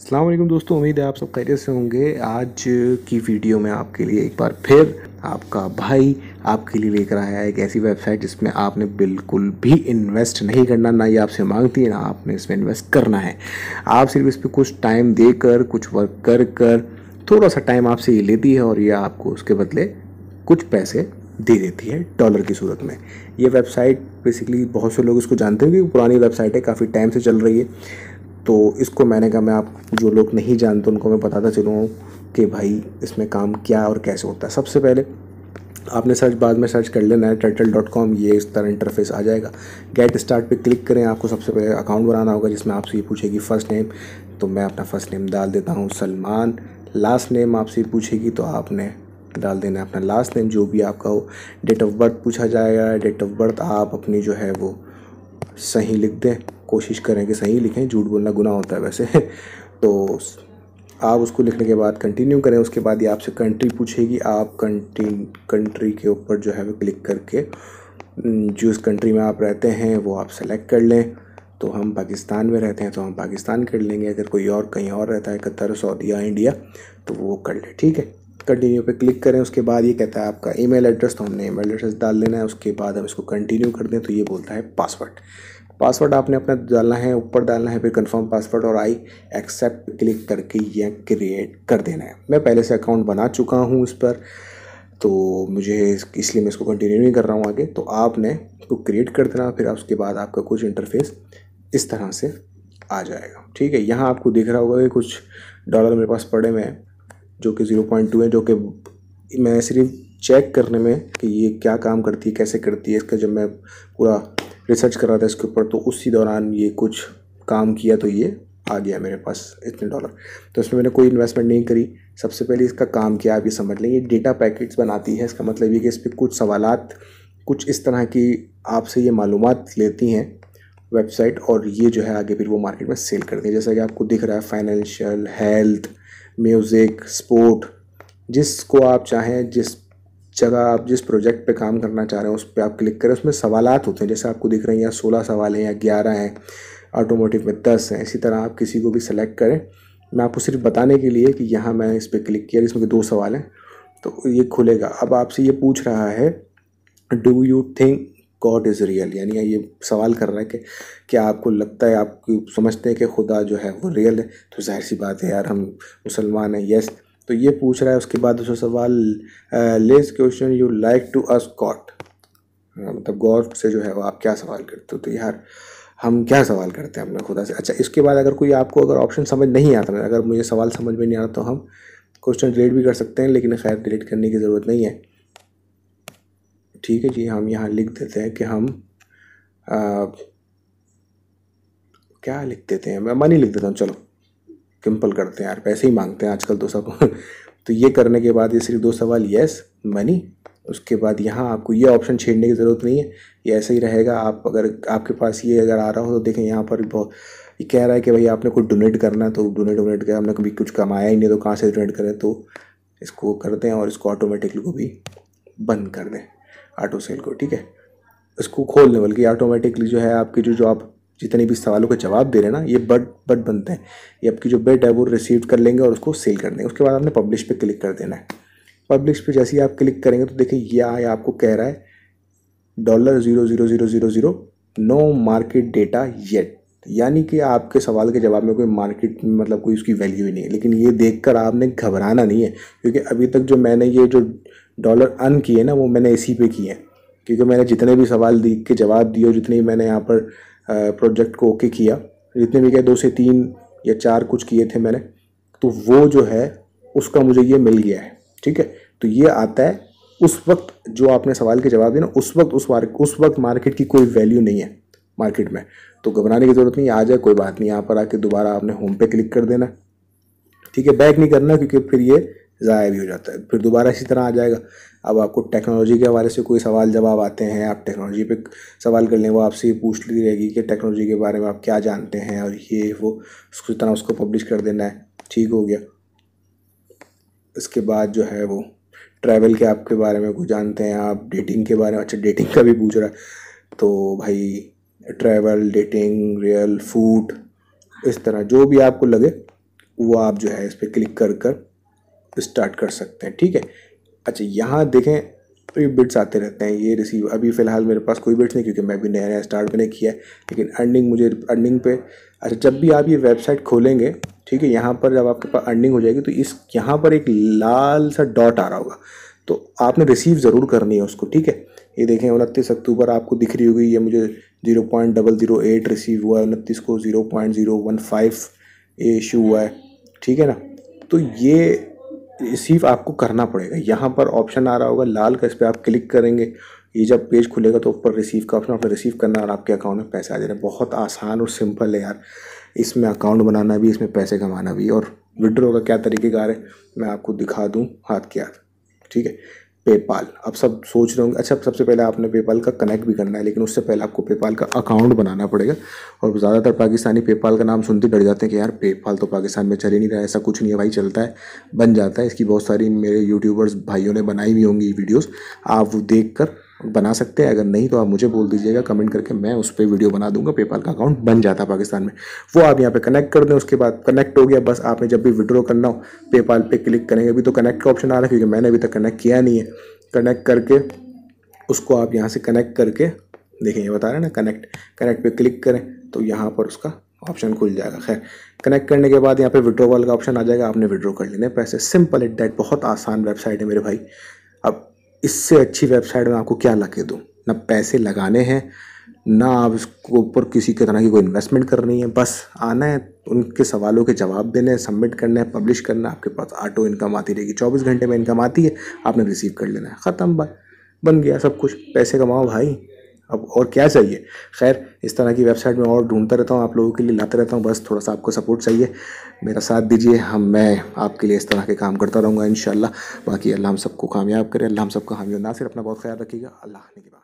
अल्लाम दोस्तों उम्मीद है आप सब खैरियत से होंगे आज की वीडियो में आपके लिए एक बार फिर आपका भाई आपके लिए लेकर आया है एक ऐसी वेबसाइट जिसमें आपने बिल्कुल भी इन्वेस्ट नहीं करना ना ये आपसे मांगती है ना आपने इसमें इन्वेस्ट करना है आप सिर्फ इस पर कुछ टाइम देकर कुछ वर्क कर कर थोड़ा सा टाइम आपसे ये लेती है और ये आपको उसके बदले कुछ पैसे दे देती है डॉलर की सूरत में ये वेबसाइट बेसिकली बहुत से लोग इसको जानते हैं कि पुरानी वेबसाइट है काफ़ी टाइम से चल रही है तो इसको मैंने कहा मैं आप जो लोग नहीं जानते उनको मैं बताता चलूँ कि भाई इसमें काम क्या और कैसे होता है सबसे पहले आपने सर्च बाद में सर्च कर लेना है टर्टल डॉट कॉम ये इस तरह इंटरफेस आ जाएगा गेट स्टार्ट पे क्लिक करें आपको सबसे पहले अकाउंट बनाना होगा जिसमें आपसे ये पूछेगी फ़र्स्ट नेम तो मैं अपना फ़र्स्ट नेम डाल देता हूँ सलमान लास्ट नेम आपसे पूछेगी तो आपने डाल देना है अपना लास्ट नेम जो भी आपका हो डेट ऑफ बर्थ पूछा जाएगा डेट ऑफ बर्थ आप अपनी जो है वो सही लिख दें कोशिश करें कि सही लिखें झूठ बोलना गुना होता है वैसे तो आप उसको लिखने के बाद कंटिन्यू करें उसके बाद ये आपसे कंट्री पूछेगी आप कंट्री कंट्री के ऊपर जो है वो क्लिक करके हम्म, जो इस कंट्री में आप रहते हैं वो आप सेलेक्ट कर लें तो हम पाकिस्तान में रहते हैं तो हम पाकिस्तान कर लेंगे अगर कोई और कहीं और रहता है कतर सऊदी या इंडिया तो वो कर ले ठीक है कंटिन्यू पे क्लिक करें उसके बाद ये कहता है आपका ईमेल एड्रेस तो हमने ईमेल एड्रेस डाल लेना है उसके बाद हम इसको कंटिन्यू कर दें तो ये बोलता है पासवर्ड पासवर्ड आपने अपना डालना है ऊपर डालना है फिर कंफर्म पासवर्ड और आई एक्सेप्ट क्लिक करके ये क्रिएट कर देना है मैं पहले से अकाउंट बना चुका हूँ उस पर तो मुझे इसलिए मैं इसको कंटिन्यू नहीं कर रहा हूँ आगे तो आपने इसको क्रिएट कर देना फिर उसके बाद आपका कुछ इंटरफेस इस तरह से आ जाएगा ठीक है यहाँ आपको दिख रहा होगा कि कुछ डॉलर मेरे पास पड़े हुए हैं जो कि ज़ीरो पॉइंट टू है जो कि मैं सिर्फ चेक करने में कि ये क्या काम करती है कैसे करती है इसका जब मैं पूरा रिसर्च कर रहा था इसके ऊपर तो उसी दौरान ये कुछ काम किया तो ये आ गया मेरे पास इतने डॉलर तो इसमें मैंने कोई इन्वेस्टमेंट नहीं करी सबसे पहले इसका काम किया आप ये समझ लें ये डेटा पैकेट्स बनाती है इसका मतलब ये कि इस पर कुछ सवाल कुछ इस तरह की आपसे ये मालूम लेती हैं वेबसाइट और ये जो है आगे फिर वो मार्केट में सेल करती है जैसा कि आपको दिख रहा है फाइनेंशियल हेल्थ म्यूज़िक स्पोर्ट जिसको आप चाहें जिस जगह आप जिस प्रोजेक्ट पे काम करना चाह रहे हैं उस पर आप क्लिक करें उसमें सवालत होते हैं जैसे आपको दिख रहे हैं यहाँ सोलह सवाल हैं या ग्यारह हैं ऑटोमोटिव में दस हैं इसी तरह आप किसी को भी सिलेक्ट करें मैं आपको सिर्फ बताने के लिए कि यहाँ मैंने इस पर क्लिक किया इसमें दो सवाल हैं तो ये खुलेगा अब आपसे ये पूछ रहा है do you think God is real यानी ये सवाल कर रहा है कि क्या आपको लगता है आप समझते हैं कि खुदा जो है वो रियल है तो जाहिर सी बात है यार हम मुसलमान हैं यस तो ये पूछ रहा है उसके बाद दूसरा सवाल less question you like to ask God मतलब गॉड से जो है वो आप क्या सवाल करते हो तो यार हम क्या सवाल करते हैं अपने खुदा से अच्छा इसके बाद अगर कोई आपको अगर ऑप्शन समझ नहीं आता अगर मुझे सवाल समझ में नहीं आता तो हम क्वेश्चन डिलीट भी कर सकते हैं लेकिन खैर डिलीट करने की ज़रूरत नहीं है ठीक है जी हम यहाँ लिख देते हैं कि हम आ, क्या लिख देते हैं मैं मनी लिख देता हूँ चलो सिंपल करते हैं यार पैसे ही मांगते हैं आजकल तो सब तो ये करने के बाद ये सिर्फ दो सवाल येस मनी उसके बाद यहाँ आपको ये ऑप्शन छेड़ने की ज़रूरत नहीं है ये ऐसे ही रहेगा आप अगर आपके पास ये अगर आ रहा हो तो देखें यहाँ पर बहुत ये कह रहा है कि भाई आपने कुछ डोनेट करना है तो डोनेट वोनेट कर हमने कभी कुछ कमाया ही नहीं तो कहाँ से डोनेट करें तो इसको करते हैं और इसको ऑटोमेटिकली को भी बंद कर दें ऑटो सेल को ठीक है इसको खोल दें बल्कि ऑटोमेटिकली जो है आपकी जो जॉब जितने भी सवालों के जवाब दे रहे हैं ना ये बट बट बनते हैं ये आपकी जो बेट है वो रिसीव कर लेंगे और उसको सेल कर देंगे उसके बाद आपने पब्लिश पे क्लिक कर देना है पब्लिश पे जैसे ही आप क्लिक करेंगे तो देखिए यह आया आपको कह रहा है dollar zero zero zero zero zero no market data yet यानी कि आपके सवाल के जवाब में कोई मार्केट मतलब कोई उसकी वैल्यू ही नहीं है लेकिन ये देख आपने घबराना नहीं है क्योंकि अभी तक जो मैंने ये जो डॉलर अर्न किए ना वो मैंने इसी पे किए हैं क्योंकि मैंने जितने भी सवाल देख के जवाब दिए और जितने भी मैंने यहाँ पर प्रोजेक्ट को ओके किया जितने भी गए दो से तीन या चार कुछ किए थे मैंने तो वो जो है उसका मुझे ये मिल गया है ठीक है तो ये आता है उस वक्त जो आपने सवाल के जवाब दिया ना उस वक्त उस वार्क उस वक्त मार्केट की कोई वैल्यू नहीं है मार्केट में तो घबराने की ज़रूरत नहीं आ जाए कोई बात नहीं यहाँ पर आके दोबारा आपने होम पे क्लिक कर देना ठीक है बैक नहीं करना क्योंकि फिर ये ज़ाया भी हो जाता है फिर दोबारा इसी तरह आ जाएगा अब आपको टेक्नोलॉजी के हवाले से कोई सवाल जवाब आते हैं आप टेक्नोलॉजी पे सवाल कर लें वो आपसे ये पूछ ली रहेगी कि टेक्नोलॉजी के बारे में आप क्या जानते हैं और ये वो उसको तरह उसको पब्लिश कर देना है ठीक हो गया इसके बाद जो है वो ट्रैवल के आपके बारे में कुछ जानते हैं आप डेटिंग के बारे में अच्छा डेटिंग का भी पूछ रहा है तो भाई ट्रैवल डेटिंग रियल फूड इस तरह जो भी आपको लगे वो आप जो है इस पर क्लिक कर कर स्टार्ट कर सकते हैं ठीक है अच्छा यहाँ देखें तो ये बिट्स आते रहते हैं ये रिसीव अभी फ़िलहाल मेरे पास कोई बिट्स नहीं क्योंकि मैं भी नया नया स्टार्ट मैंने किया है लेकिन अर्निंग मुझे अर्निंग पे अच्छा जब भी आप ये वेबसाइट खोलेंगे ठीक है यहाँ पर जब आपके पास अर्निंग हो जाएगी तो इस यहाँ पर एक लाल सा डॉट आ रहा होगा तो आपने रिसीव ज़रूर करनी है उसको ठीक है ये देखें उनतीस अक्टूबर आपको दिख रही होगी ये मुझे zero point double zero eight receive हुआ है उनतीस को zero point zero one five ये इशू हुआ है ठीक है ना तो ये रिसीव आपको करना पड़ेगा यहाँ पर ऑप्शन आ रहा होगा लाल का इस पर आप क्लिक करेंगे ये जब पेज खुलेगा तो ऊपर रिसीव का ऑप्शन आप रिसीव करना और आपके अकाउंट में पैसे आ जा रहे हैं बहुत आसान और सिंपल है यार इसमें अकाउंट बनाना भी इसमें पैसे कमाना भी और विड्रो का क्या तरीके का है मैं आपको दिखा दूँ हाथ के हाथ ठीक है पेपाल अब सब सोच रहे होंगे अच्छा सबसे पहले आपने पेपाल का कनेक्ट भी करना है लेकिन उससे पहले आपको पेपाल का अकाउंट बनाना पड़ेगा और ज़्यादातर पाकिस्तानी पेपाल का नाम सुनते डर जाते हैं कि यार पेपाल तो पाकिस्तान में चल ही नहीं रहा ऐसा कुछ नहीं है भाई चलता है बन जाता है इसकी बहुत सारी मेरे यूट्यूबर्स भाइयों ने बनाई भी होंगी वीडियोज़ आप देख कर बना सकते हैं अगर नहीं तो आप मुझे बोल दीजिएगा कमेंट करके मैं उस पर वीडियो बना दूंगा पेपाल का अकाउंट बन जाता है पाकिस्तान में वो आप यहाँ पे कनेक्ट कर दें उसके बाद कनेक्ट हो गया बस आपने जब भी विड्रॉ करना हो पेपाल पे क्लिक करेंगे अभी तो कनेक्ट का ऑप्शन आ रहा है क्योंकि मैंने अभी तक कनेक्ट किया नहीं है कनेक्ट करके उसको आप यहाँ से कनेक्ट करके देखिए ये बता रहे हैं ना कनेक्ट कनेक्ट पर क्लिक करें तो यहाँ पर उसका ऑप्शन खुल जाएगा खैर कनेक्ट करने के बाद यहाँ पे विड्रोवल का ऑप्शन आ जाएगा आपने विड्रॉ कर लेने पैसे सिंपल इट डैट बहुत आसान वेबसाइट है मेरे भाई अब इससे अच्छी वेबसाइट में आपको क्या लगे के दूँ ना पैसे लगाने हैं ना आप इसको ऊपर किसी के तरह की कोई इन्वेस्टमेंट करनी है बस आना है उनके सवालों के जवाब देने हैं सबमिट करना है पब्लिश करना है आपके पास ऑटो इनकम आती रहेगी चौबीस घंटे में इनकम आती है आपने रिसीव कर लेना है ख़त्म बात बन गया सब कुछ पैसे कमाओ भाई अब और क्या चाहिए खैर इस तरह की वेबसाइट में और ढूंढता रहता हूँ आप लोगों के लिए लाता रहता हूँ बस थोड़ा सा आपको सपोर्ट चाहिए मेरा साथ दीजिए हम मैं आपके लिए इस तरह के काम करता रहूँगा इन बाकी अल्लाह हम सबको कामयाब करे अल्लाह हम सबको हामी सिर्फ अपना बहुत ख्याल रखिएगा अल्लाह ने की बात